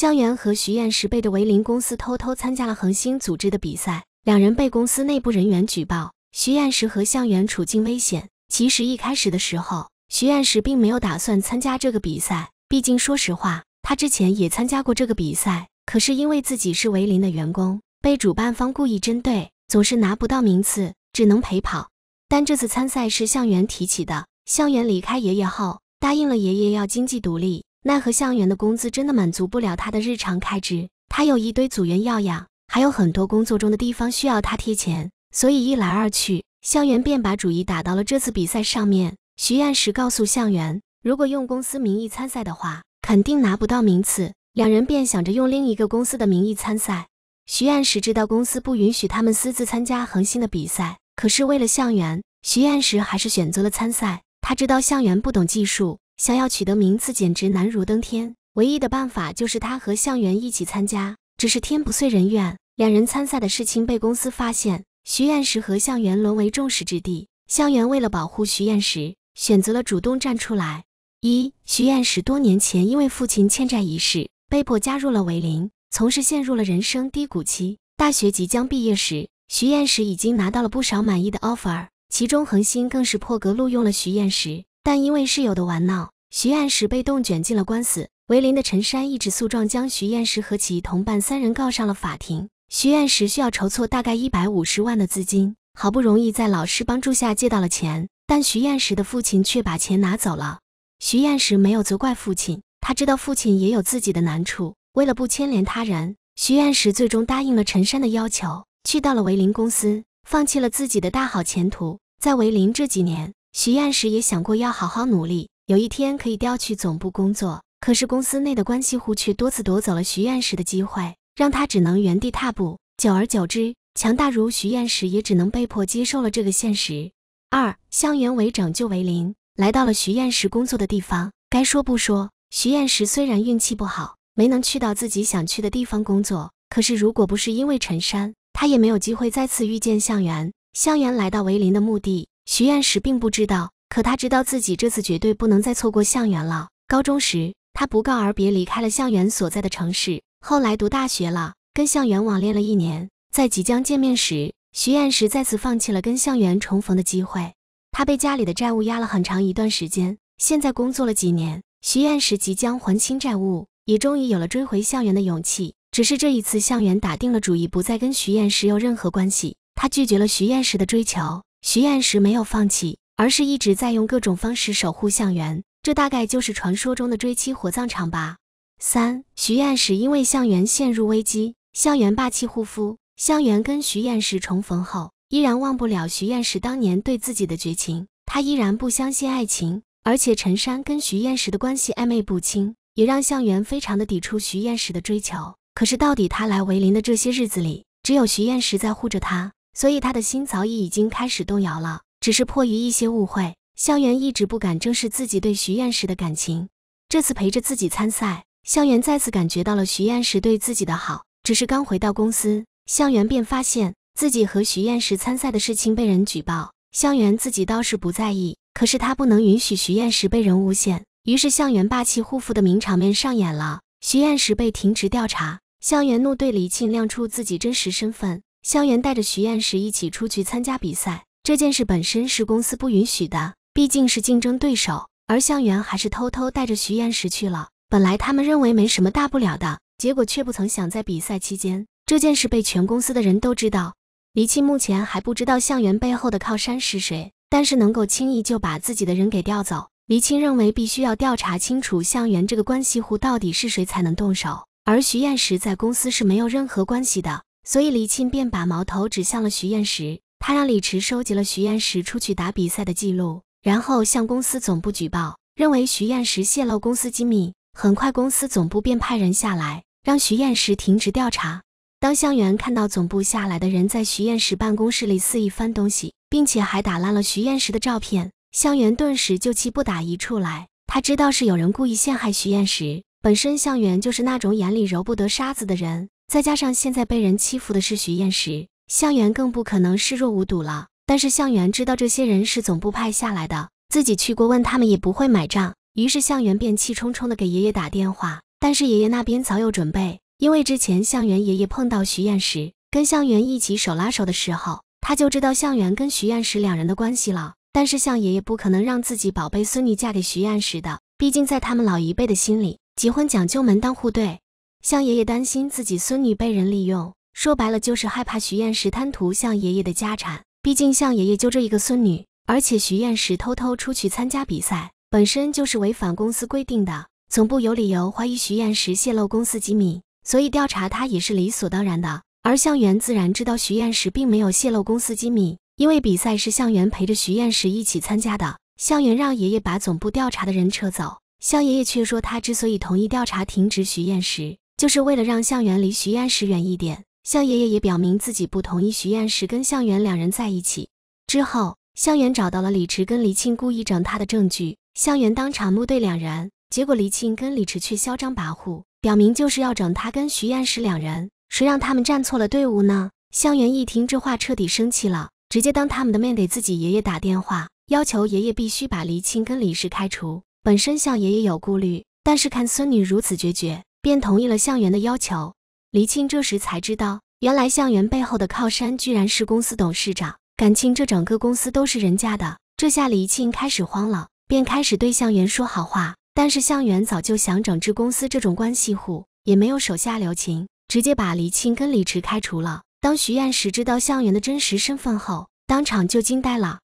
向远和徐艳石背着维林公司偷偷参加了恒星组织的比赛，两人被公司内部人员举报，徐艳石和向远处境危险。其实一开始的时候，徐艳石并没有打算参加这个比赛，毕竟说实话，他之前也参加过这个比赛，可是因为自己是维林的员工，被主办方故意针对，总是拿不到名次，只能陪跑。但这次参赛是向远提起的，向远离开爷爷后，答应了爷爷要经济独立。奈何向远的工资真的满足不了他的日常开支，他有一堆组员要养，还有很多工作中的地方需要他贴钱，所以一来二去，向远便把主意打到了这次比赛上面。徐燕时告诉向远，如果用公司名义参赛的话，肯定拿不到名次，两人便想着用另一个公司的名义参赛。徐燕时知道公司不允许他们私自参加恒星的比赛，可是为了向远，徐燕时还是选择了参赛。他知道向远不懂技术。想要取得名次简直难如登天，唯一的办法就是他和向远一起参加。只是天不遂人愿，两人参赛的事情被公司发现，徐燕石和向远沦为众矢之的。向远为了保护徐燕石，选择了主动站出来。一，徐燕石多年前因为父亲欠债一事，被迫加入了韦林，从事陷入了人生低谷期。大学即将毕业时，徐燕石已经拿到了不少满意的 offer，其中恒星更是破格录用了徐燕石。但因为室友的玩闹，徐艳石被动卷进了官司。唯林的陈山一纸诉状将徐艳石和其同伴三人告上了法庭。徐艳石需要筹措大概一百五十万的资金，好不容易在老师帮助下借到了钱，但徐艳石的父亲却把钱拿走了。徐艳石没有责怪父亲，他知道父亲也有自己的难处。为了不牵连他人，徐艳石最终答应了陈山的要求，去到了唯林公司，放弃了自己的大好前途。在唯林这几年。徐燕时也想过要好好努力，有一天可以调去总部工作。可是公司内的关系户却多次夺走了徐燕时的机会，让他只能原地踏步。久而久之，强大如徐燕时也只能被迫接受了这个现实。二，向原为拯救为林来到了徐燕时工作的地方。该说不说，徐燕时虽然运气不好，没能去到自己想去的地方工作，可是如果不是因为陈山，他也没有机会再次遇见向原。向原来到为林的目的。徐燕时并不知道，可他知道自己这次绝对不能再错过向远了。高中时，他不告而别，离开了向远所在的城市。后来读大学了，跟向远网恋了一年，在即将见面时，徐燕时再次放弃了跟向远重逢的机会。他被家里的债务压了很长一段时间，现在工作了几年，徐燕时即将还清债务，也终于有了追回向远的勇气。只是这一次，向远打定了主意，不再跟徐燕时有任何关系，他拒绝了徐燕时的追求。徐燕石没有放弃，而是一直在用各种方式守护向远。这大概就是传说中的追妻火葬场吧。三，徐燕石因为向远陷入危机，向远霸气护夫。向远跟徐燕石重逢后，依然忘不了徐燕石当年对自己的绝情，他依然不相信爱情。而且陈山跟徐燕石的关系暧昧不清，也让向远非常的抵触徐燕石的追求。可是到底他来维林的这些日子里，只有徐燕石在护着他。所以他的心早已已经开始动摇了，只是迫于一些误会，向远一直不敢正视自己对徐燕时的感情。这次陪着自己参赛，向远再次感觉到了徐燕时对自己的好。只是刚回到公司，向远便发现自己和徐燕时参赛的事情被人举报。向远自己倒是不在意，可是他不能允许徐燕时被人诬陷。于是向远霸气护夫的名场面上演了。徐燕时被停职调查，向远怒对李沁，亮出自己真实身份。向远带着徐艳石一起出去参加比赛，这件事本身是公司不允许的，毕竟是竞争对手，而向远还是偷偷带着徐艳石去了。本来他们认为没什么大不了的，结果却不曾想，在比赛期间，这件事被全公司的人都知道。黎青目前还不知道向远背后的靠山是谁，但是能够轻易就把自己的人给调走，黎青认为必须要调查清楚向元这个关系户到底是谁才能动手。而徐艳石在公司是没有任何关系的。所以李沁便把矛头指向了徐燕石，他让李池收集了徐燕石出去打比赛的记录，然后向公司总部举报，认为徐燕石泄露公司机密。很快，公司总部便派人下来，让徐燕石停职调查。当向远看到总部下来的人在徐燕石办公室里肆意翻东西，并且还打烂了徐燕石的照片，向远顿时就气不打一处来。他知道是有人故意陷害徐燕石，本身向远就是那种眼里揉不得沙子的人。再加上现在被人欺负的是徐燕时，向元更不可能视若无睹了。但是向元知道这些人是总部派下来的，自己去过问他们也不会买账。于是向元便气冲冲的给爷爷打电话，但是爷爷那边早有准备，因为之前向元爷爷碰到徐燕时跟向元一起手拉手的时候，他就知道向元跟徐燕时两人的关系了。但是向爷爷不可能让自己宝贝孙女嫁给徐燕时的，毕竟在他们老一辈的心里，结婚讲究门当户对。向爷爷担心自己孙女被人利用，说白了就是害怕徐艳石贪图向爷爷的家产。毕竟向爷爷就这一个孙女，而且徐艳石偷偷出去参加比赛，本身就是违反公司规定的。总部有理由怀疑徐艳石泄露公司机密，所以调查他也是理所当然的。而向元自然知道徐艳石并没有泄露公司机密，因为比赛是向元陪着徐艳石一起参加的。向元让爷爷把总部调查的人撤走，向爷爷却说他之所以同意调查停职徐艳石。就是为了让向远离徐燕石远一点，向爷爷也表明自己不同意徐燕石跟向远两人在一起。之后，向远找到了李池跟黎庆故意整他的证据，向远当场目对两人，结果黎庆跟李池却嚣张跋扈，表明就是要整他跟徐燕石两人，谁让他们站错了队伍呢？向远一听这话，彻底生气了，直接当他们的面给自己爷爷打电话，要求爷爷必须把黎庆跟李氏开除。本身向爷爷有顾虑，但是看孙女如此决绝。便同意了向远的要求。黎庆这时才知道，原来向远背后的靠山居然是公司董事长，敢情这整个公司都是人家的。这下黎庆开始慌了，便开始对向远说好话。但是向远早就想整治公司这种关系户，也没有手下留情，直接把黎庆跟李池开除了。当徐燕时知道向远的真实身份后，当场就惊呆了。